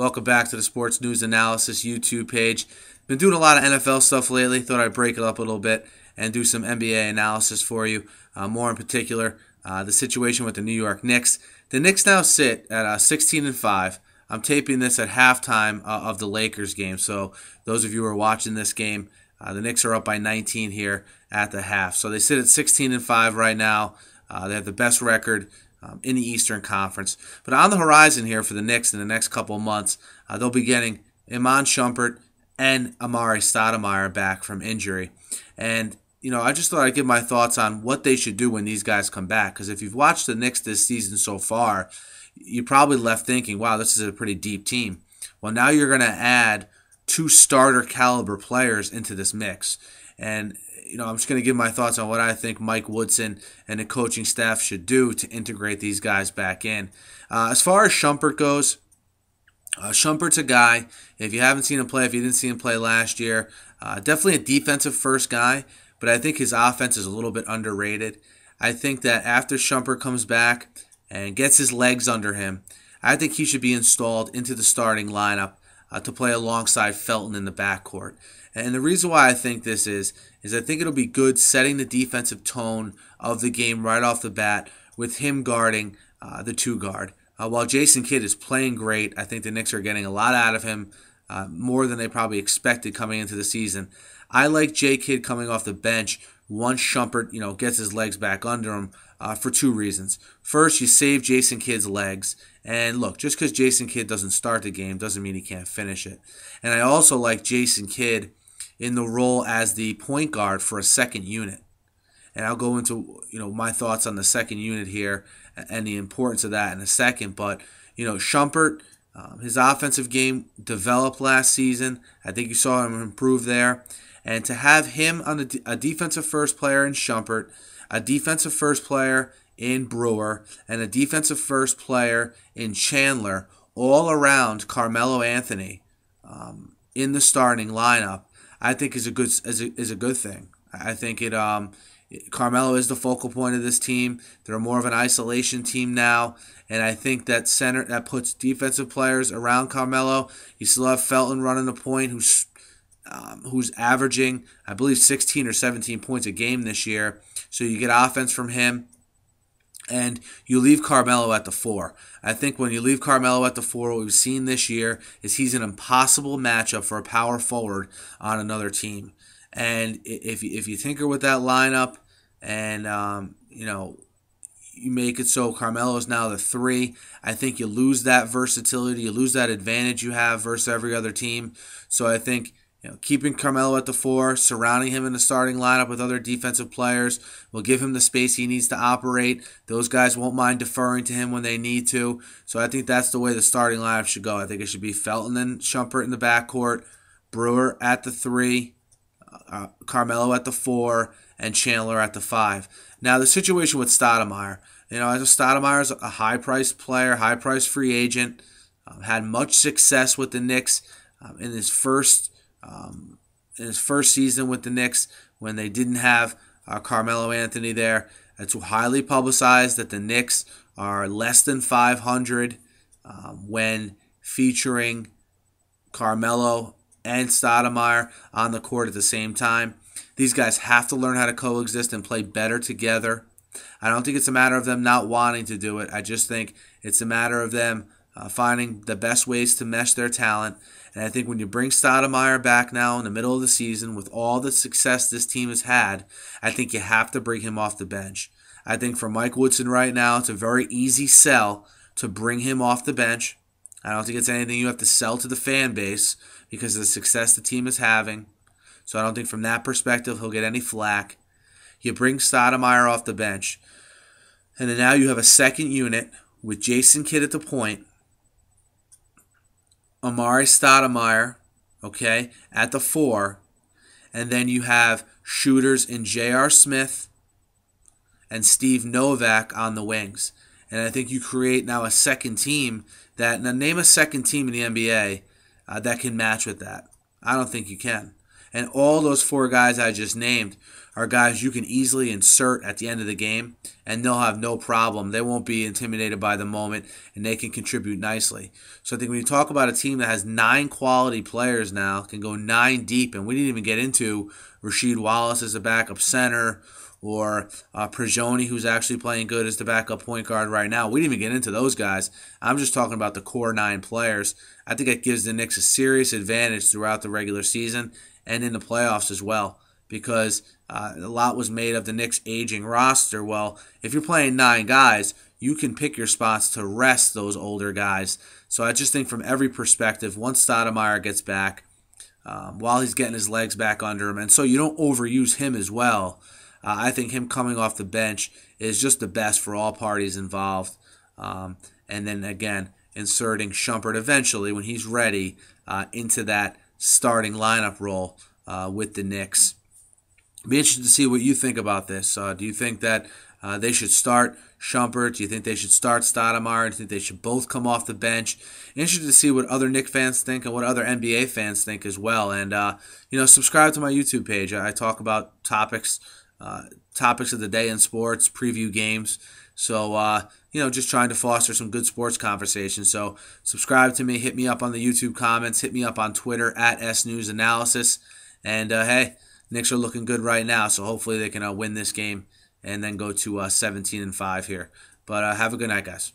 Welcome back to the Sports News Analysis YouTube page. Been doing a lot of NFL stuff lately. Thought I'd break it up a little bit and do some NBA analysis for you. Uh, more in particular, uh, the situation with the New York Knicks. The Knicks now sit at uh, 16 and 5. I'm taping this at halftime uh, of the Lakers game. So those of you who are watching this game, uh, the Knicks are up by 19 here at the half. So they sit at 16 and 5 right now. Uh, they have the best record um, in the Eastern Conference. But on the horizon here for the Knicks in the next couple months, uh, they'll be getting Iman Shumpert and Amari Stoudemire back from injury. And, you know, I just thought I'd give my thoughts on what they should do when these guys come back. Because if you've watched the Knicks this season so far, you probably left thinking, wow, this is a pretty deep team. Well, now you're going to add two starter caliber players into this mix. And, you know, I'm just going to give my thoughts on what I think Mike Woodson and the coaching staff should do to integrate these guys back in. Uh, as far as Shumpert goes, uh, Shumpert's a guy. If you haven't seen him play, if you didn't see him play last year, uh, definitely a defensive first guy, but I think his offense is a little bit underrated. I think that after Shumpert comes back and gets his legs under him, I think he should be installed into the starting lineup uh, to play alongside Felton in the backcourt. And the reason why I think this is, is I think it'll be good setting the defensive tone of the game right off the bat with him guarding uh, the two guard. Uh, while Jason Kidd is playing great, I think the Knicks are getting a lot out of him, uh, more than they probably expected coming into the season. I like Jay Kidd coming off the bench once Shumpert, you know, gets his legs back under him uh, for two reasons. First, you save Jason Kidd's legs. And look, just because Jason Kidd doesn't start the game doesn't mean he can't finish it. And I also like Jason Kidd in the role as the point guard for a second unit. And I'll go into, you know, my thoughts on the second unit here and the importance of that in a second. But, you know, Shumpert, um, his offensive game developed last season. I think you saw him improve there. And to have him on the, a defensive first player in Shumpert, a defensive first player in Brewer, and a defensive first player in Chandler, all around Carmelo Anthony um, in the starting lineup, I think is a good is a, is a good thing. I think it um, Carmelo is the focal point of this team. They're more of an isolation team now, and I think that center that puts defensive players around Carmelo. You still have Felton running the point, who's um, who's averaging, I believe, 16 or 17 points a game this year. So you get offense from him, and you leave Carmelo at the four. I think when you leave Carmelo at the four, what we've seen this year is he's an impossible matchup for a power forward on another team. And if if you tinker with that lineup, and um, you know you make it so Carmelo is now the three. I think you lose that versatility, you lose that advantage you have versus every other team. So I think you know, keeping Carmelo at the four, surrounding him in the starting lineup with other defensive players will give him the space he needs to operate. Those guys won't mind deferring to him when they need to. So I think that's the way the starting lineup should go. I think it should be Felton and Shumpert in the backcourt, Brewer at the three, uh, Carmelo at the four, and Chandler at the five. Now the situation with Stoudemire, you know, as Stoudemire is a high-priced player, high-priced free agent, um, had much success with the Knicks um, in his first um, his first season with the Knicks, when they didn't have uh, Carmelo Anthony there, it's highly publicized that the Knicks are less than 500 um, when featuring Carmelo and Stoudemire on the court at the same time. These guys have to learn how to coexist and play better together. I don't think it's a matter of them not wanting to do it. I just think it's a matter of them uh, finding the best ways to mesh their talent. And I think when you bring Stoudemire back now in the middle of the season with all the success this team has had, I think you have to bring him off the bench. I think for Mike Woodson right now, it's a very easy sell to bring him off the bench. I don't think it's anything you have to sell to the fan base because of the success the team is having. So I don't think from that perspective he'll get any flack. You bring Stoudemire off the bench. And then now you have a second unit with Jason Kidd at the point Amari Stoudemire, okay, at the four. And then you have shooters in J.R. Smith and Steve Novak on the wings. And I think you create now a second team that, now name a second team in the NBA uh, that can match with that. I don't think you can. And all those four guys I just named are guys you can easily insert at the end of the game, and they'll have no problem. They won't be intimidated by the moment, and they can contribute nicely. So I think when you talk about a team that has nine quality players now, can go nine deep, and we didn't even get into Rasheed Wallace as a backup center or uh, Prigioni, who's actually playing good as the backup point guard right now. We didn't even get into those guys. I'm just talking about the core nine players. I think that gives the Knicks a serious advantage throughout the regular season and in the playoffs as well because uh, a lot was made of the Knicks' aging roster. Well, if you're playing nine guys, you can pick your spots to rest those older guys. So I just think from every perspective, once Stoudemire gets back, um, while he's getting his legs back under him, and so you don't overuse him as well. Uh, I think him coming off the bench is just the best for all parties involved. Um, and then again, inserting Shumpert eventually when he's ready uh, into that starting lineup role uh, with the Knicks be interested to see what you think about this. Uh, do you think that uh, they should start Schumacher? Do you think they should start Stoudemire? Do you think they should both come off the bench? Interested to see what other Nick fans think and what other NBA fans think as well. And uh, you know, subscribe to my YouTube page. I, I talk about topics, uh, topics of the day in sports, preview games. So uh, you know, just trying to foster some good sports conversation. So subscribe to me. Hit me up on the YouTube comments. Hit me up on Twitter at S News Analysis. And uh, hey. Knicks are looking good right now, so hopefully they can uh, win this game and then go to uh, 17 and 5 here. But uh, have a good night, guys.